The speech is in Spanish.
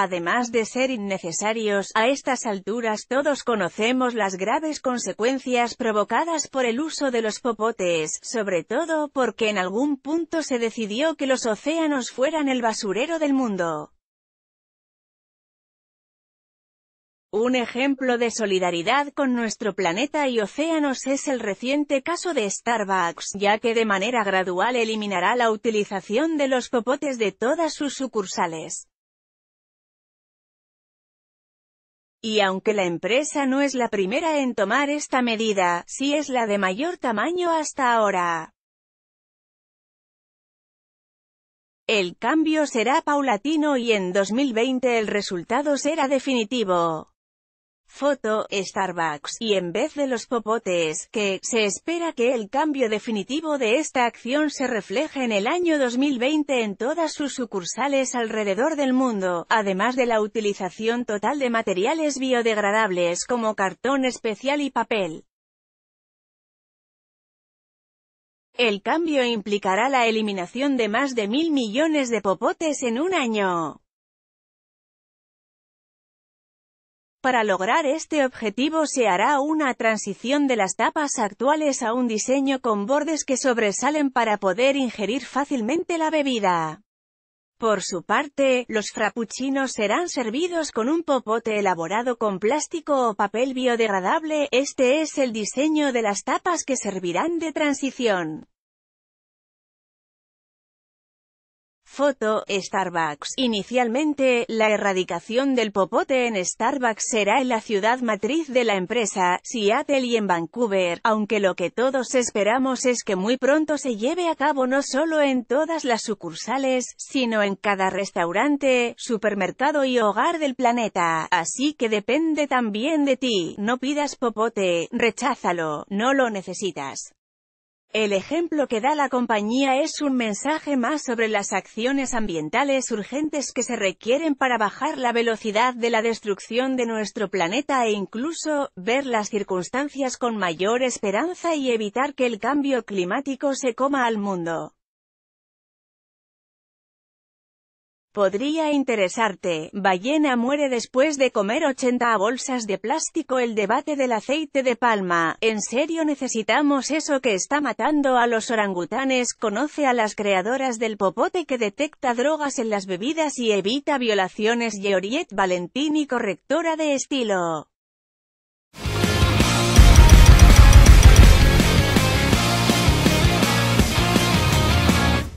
Además de ser innecesarios, a estas alturas todos conocemos las graves consecuencias provocadas por el uso de los popotes, sobre todo porque en algún punto se decidió que los océanos fueran el basurero del mundo. Un ejemplo de solidaridad con nuestro planeta y océanos es el reciente caso de Starbucks, ya que de manera gradual eliminará la utilización de los popotes de todas sus sucursales. Y aunque la empresa no es la primera en tomar esta medida, sí es la de mayor tamaño hasta ahora. El cambio será paulatino y en 2020 el resultado será definitivo. Foto, Starbucks, y en vez de los popotes, que, se espera que el cambio definitivo de esta acción se refleje en el año 2020 en todas sus sucursales alrededor del mundo, además de la utilización total de materiales biodegradables como cartón especial y papel. El cambio implicará la eliminación de más de mil millones de popotes en un año. Para lograr este objetivo se hará una transición de las tapas actuales a un diseño con bordes que sobresalen para poder ingerir fácilmente la bebida. Por su parte, los frappuccinos serán servidos con un popote elaborado con plástico o papel biodegradable, este es el diseño de las tapas que servirán de transición. Foto, Starbucks. Inicialmente, la erradicación del popote en Starbucks será en la ciudad matriz de la empresa, Seattle y en Vancouver, aunque lo que todos esperamos es que muy pronto se lleve a cabo no solo en todas las sucursales, sino en cada restaurante, supermercado y hogar del planeta. Así que depende también de ti. No pidas popote, recházalo, no lo necesitas. El ejemplo que da la compañía es un mensaje más sobre las acciones ambientales urgentes que se requieren para bajar la velocidad de la destrucción de nuestro planeta e incluso, ver las circunstancias con mayor esperanza y evitar que el cambio climático se coma al mundo. Podría interesarte, Ballena muere después de comer 80 bolsas de plástico el debate del aceite de palma, ¿en serio necesitamos eso que está matando a los orangutanes? Conoce a las creadoras del popote que detecta drogas en las bebidas y evita violaciones Oriette Valentini correctora de estilo.